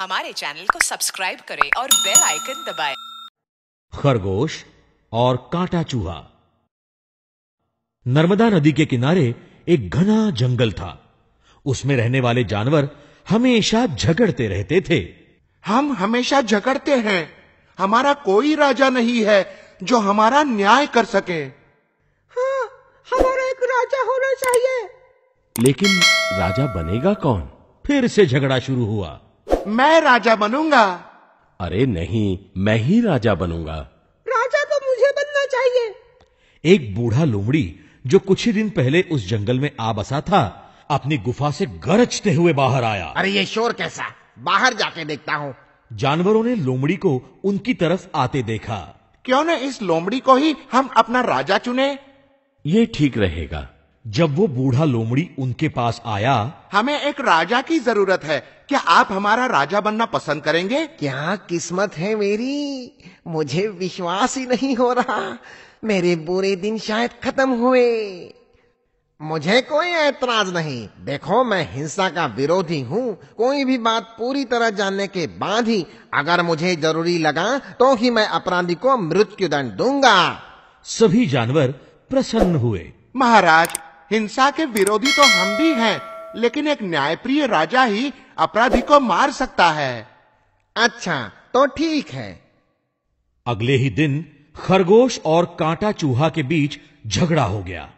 हमारे चैनल को सब्सक्राइब करें और बेल आइकन दबाएं। खरगोश और कांटा चूहा नर्मदा नदी के किनारे एक घना जंगल था उसमें रहने वाले जानवर हमेशा झगड़ते रहते थे हम हमेशा झगड़ते हैं हमारा कोई राजा नहीं है जो हमारा न्याय कर सके हाँ, हमारा एक राजा होना चाहिए लेकिन राजा बनेगा कौन फिर से झगड़ा शुरू हुआ मैं राजा बनूंगा अरे नहीं मैं ही राजा बनूंगा राजा तो मुझे बनना चाहिए एक बूढ़ा लोमड़ी जो कुछ ही दिन पहले उस जंगल में आ बसा था अपनी गुफा से गरजते हुए बाहर आया अरे ये शोर कैसा बाहर जाके देखता हूँ जानवरों ने लोमड़ी को उनकी तरफ आते देखा क्यों न इस लोमड़ी को ही हम अपना राजा चुने ये ठीक रहेगा जब वो बूढ़ा लोमड़ी उनके पास आया हमें एक राजा की जरूरत है क्या आप हमारा राजा बनना पसंद करेंगे क्या किस्मत है मेरी मुझे विश्वास ही नहीं हो रहा मेरे बुरे दिन शायद खत्म हुए मुझे कोई ऐतराज नहीं देखो मैं हिंसा का विरोधी हूँ कोई भी बात पूरी तरह जानने के बाद ही अगर मुझे जरूरी लगा तो ही मैं अपराधी को मृत्यु दंड दूंगा सभी जानवर प्रसन्न हुए महाराज हिंसा के विरोधी तो हम भी हैं लेकिन एक न्यायप्रिय राजा ही अपराधी को मार सकता है अच्छा तो ठीक है अगले ही दिन खरगोश और कांटा चूहा के बीच झगड़ा हो गया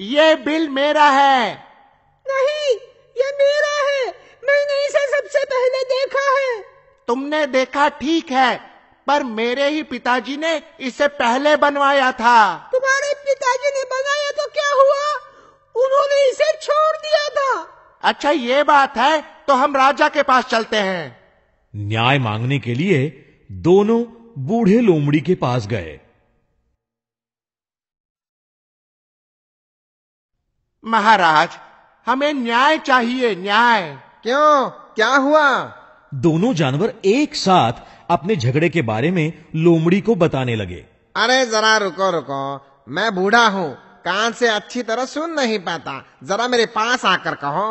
ये बिल मेरा है नहीं ये मेरा है मैंने इसे सबसे पहले देखा है तुमने देखा ठीक है पर मेरे ही पिताजी ने इसे पहले बनवाया था तुम्हारे पिताजी ने अच्छा ये बात है तो हम राजा के पास चलते हैं न्याय मांगने के लिए दोनों बूढ़े लोमड़ी के पास गए महाराज हमें न्याय चाहिए न्याय क्यों क्या हुआ दोनों जानवर एक साथ अपने झगड़े के बारे में लोमड़ी को बताने लगे अरे जरा रुको रुको मैं बूढ़ा हूँ कान से अच्छी तरह सुन नहीं पाता जरा मेरे पास आकर कहो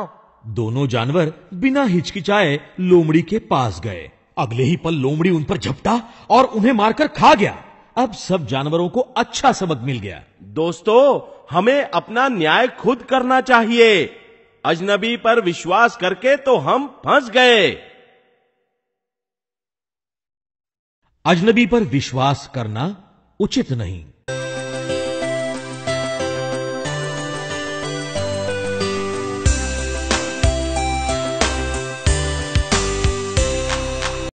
दोनों जानवर बिना हिचकिचाए लोमड़ी के पास गए अगले ही पल लोमड़ी उन पर झपटा और उन्हें मारकर खा गया अब सब जानवरों को अच्छा सबक मिल गया दोस्तों हमें अपना न्याय खुद करना चाहिए अजनबी पर विश्वास करके तो हम फंस गए अजनबी पर विश्वास करना उचित नहीं